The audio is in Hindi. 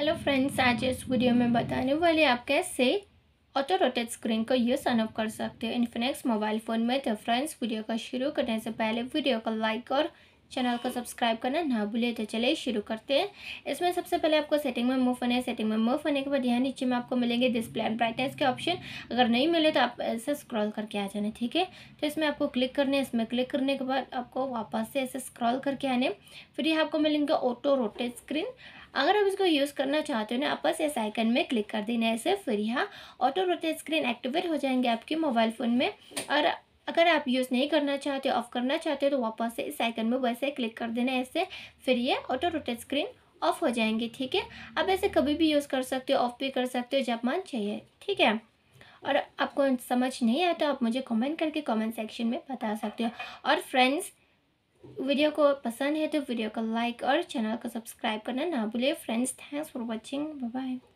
हेलो फ्रेंड्स आज इस वीडियो में बताने वाले आप कैसे ऑटो रोटेट स्क्रीन को यूज ऑन ऑफ कर सकते हो इन्फिनेक्स मोबाइल फ़ोन में तो फ्रेंड्स वीडियो को शुरू करने से पहले वीडियो को लाइक और चैनल को सब्सक्राइब करना ना भूले तो चले शुरू करते हैं इसमें सबसे पहले आपको सेटिंग में मूव होना है सेटिंग में मूव होने के बाद यहाँ नीचे में आपको मिलेंगे डिस्प्ले एंड ब्राइटनेस के ऑप्शन अगर नहीं मिले तो आप ऐसे स्क्रॉल करके आ जाने ठीक है तो इसमें आपको क्लिक करने इसमें क्लिक करने के बाद आपको वापस से ऐसे स्क्रॉल करके आने फिर यहाँ आपको मिलेंगे ऑटो रोटेट स्क्रीन अगर आप इसको यूज़ करना चाहते हो ना आप बस इस आइकन में क्लिक कर देना ऐसे फिर यहाँ ऑटो रोटेट स्क्रीन एक्टिवेट हो जाएंगे आपके मोबाइल फ़ोन में और अगर आप यूज़ नहीं करना चाहते ऑफ़ करना चाहते हो तो वापस से इस आइकन में वैसे क्लिक कर देना ऐसे फिर ये ऑटो रोटेट स्क्रीन ऑफ हो जाएंगे ठीक है आप ऐसे कभी भी यूज़ कर सकते हो ऑफ भी कर सकते हो जब मन चाहिए ठीक है और आपको समझ नहीं आता तो आप मुझे कमेंट करके कमेंट सेक्शन में बता सकते हो और फ्रेंड्स वीडियो को पसंद है तो वीडियो को लाइक और चैनल को सब्सक्राइब करना ना भूलिए friends thanks for watching bye